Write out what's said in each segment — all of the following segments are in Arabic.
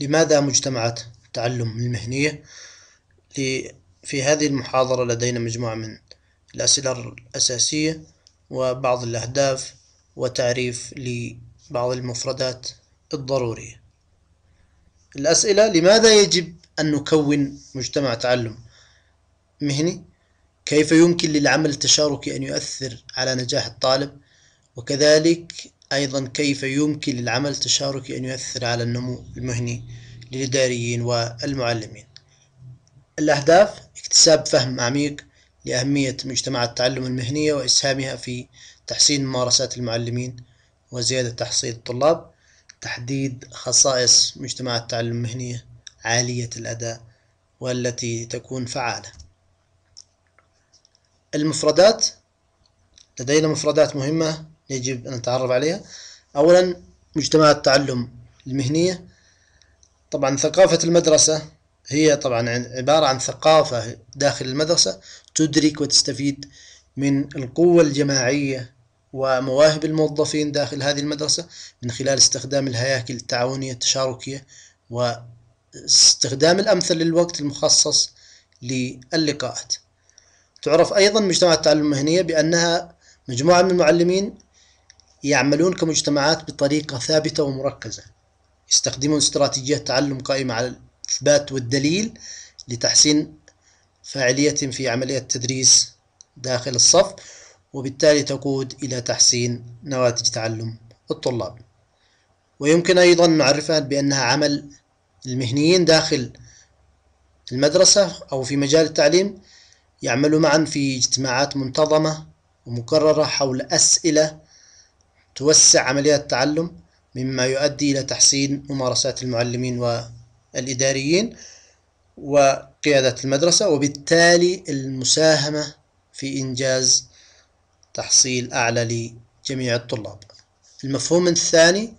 لماذا مجتمعات التعلم المهنية؟ في هذه المحاضرة لدينا مجموعة من الأسئلة الأساسية وبعض الأهداف وتعريف لبعض المفردات الضرورية الأسئلة لماذا يجب أن نكون مجتمع تعلم مهني؟ كيف يمكن للعمل التشاركي أن يؤثر على نجاح الطالب؟ وكذلك أيضا كيف يمكن للعمل التشاركي أن يؤثر على النمو المهني للإداريين والمعلمين الأهداف اكتساب فهم عميق لأهمية مجتمع التعلم المهنية وإسهامها في تحسين ممارسات المعلمين وزيادة تحصيل الطلاب تحديد خصائص مجتمع التعلم المهنية عالية الأداء والتي تكون فعالة المفردات لدينا مفردات مهمة يجب أن نتعرف عليها أولا مجتمعات التعلم المهنية طبعا ثقافة المدرسة هي طبعا عبارة عن ثقافة داخل المدرسة تدرك وتستفيد من القوة الجماعية ومواهب الموظفين داخل هذه المدرسة من خلال استخدام الهياكل التعاونية التشاركية واستخدام الأمثل للوقت المخصص للقاءات تعرف أيضا مجتمعات التعلم المهنية بأنها مجموعة من المعلمين يعملون كمجتمعات بطريقة ثابتة ومركزة يستخدمون استراتيجيات تعلم قائمة على الإثبات والدليل لتحسين فاعليتهم في عملية التدريس داخل الصف وبالتالي تقود إلى تحسين نواتج تعلم الطلاب ويمكن أيضا نعرفها بأنها عمل المهنيين داخل المدرسة أو في مجال التعليم يعملوا معا في اجتماعات منتظمة ومكررة حول أسئلة توسع عمليات التعلم مما يؤدي إلى تحسين ممارسات المعلمين والإداريين وقيادة المدرسة وبالتالي المساهمة في إنجاز تحصيل أعلى لجميع الطلاب المفهوم الثاني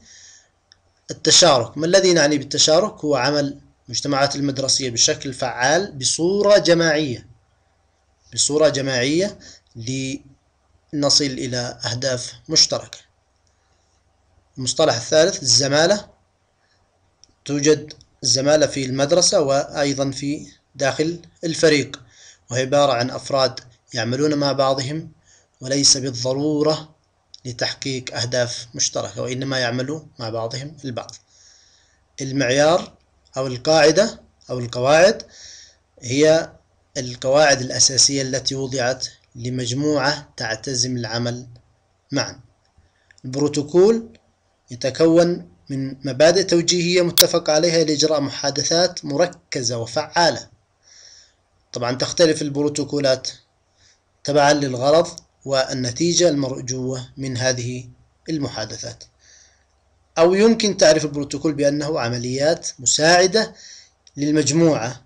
التشارك ما الذي نعني بالتشارك هو عمل المجتمعات المدرسية بشكل فعال بصورة جماعية بصورة جماعية لنصل إلى أهداف مشتركة المصطلح الثالث الزمالة توجد الزمالة في المدرسة وأيضا في داخل الفريق وهي عبارة عن أفراد يعملون مع بعضهم وليس بالضرورة لتحقيق أهداف مشتركة وإنما يعملوا مع بعضهم البعض المعيار أو القاعدة أو القواعد هي القواعد الأساسية التي وضعت لمجموعة تعتزم العمل معا البروتوكول يتكون من مبادئ توجيهية متفق عليها لإجراء محادثات مركزة وفعالة طبعا تختلف البروتوكولات تبعا للغرض والنتيجة المرجوة من هذه المحادثات أو يمكن تعريف البروتوكول بأنه عمليات مساعدة للمجموعة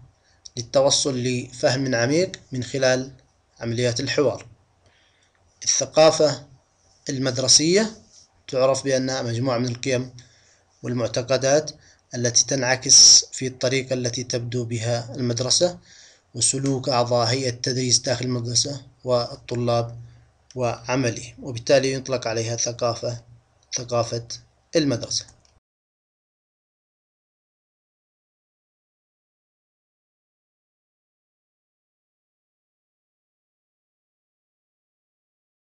للتوصل لفهم عميق من خلال عمليات الحوار الثقافة المدرسية تعرف بأنها مجموعة من القيم والمعتقدات التي تنعكس في الطريقة التي تبدو بها المدرسة وسلوك أعضاء هيئة التدريس داخل المدرسة والطلاب وعمله وبالتالي يطلق عليها ثقافة ثقافة المدرسة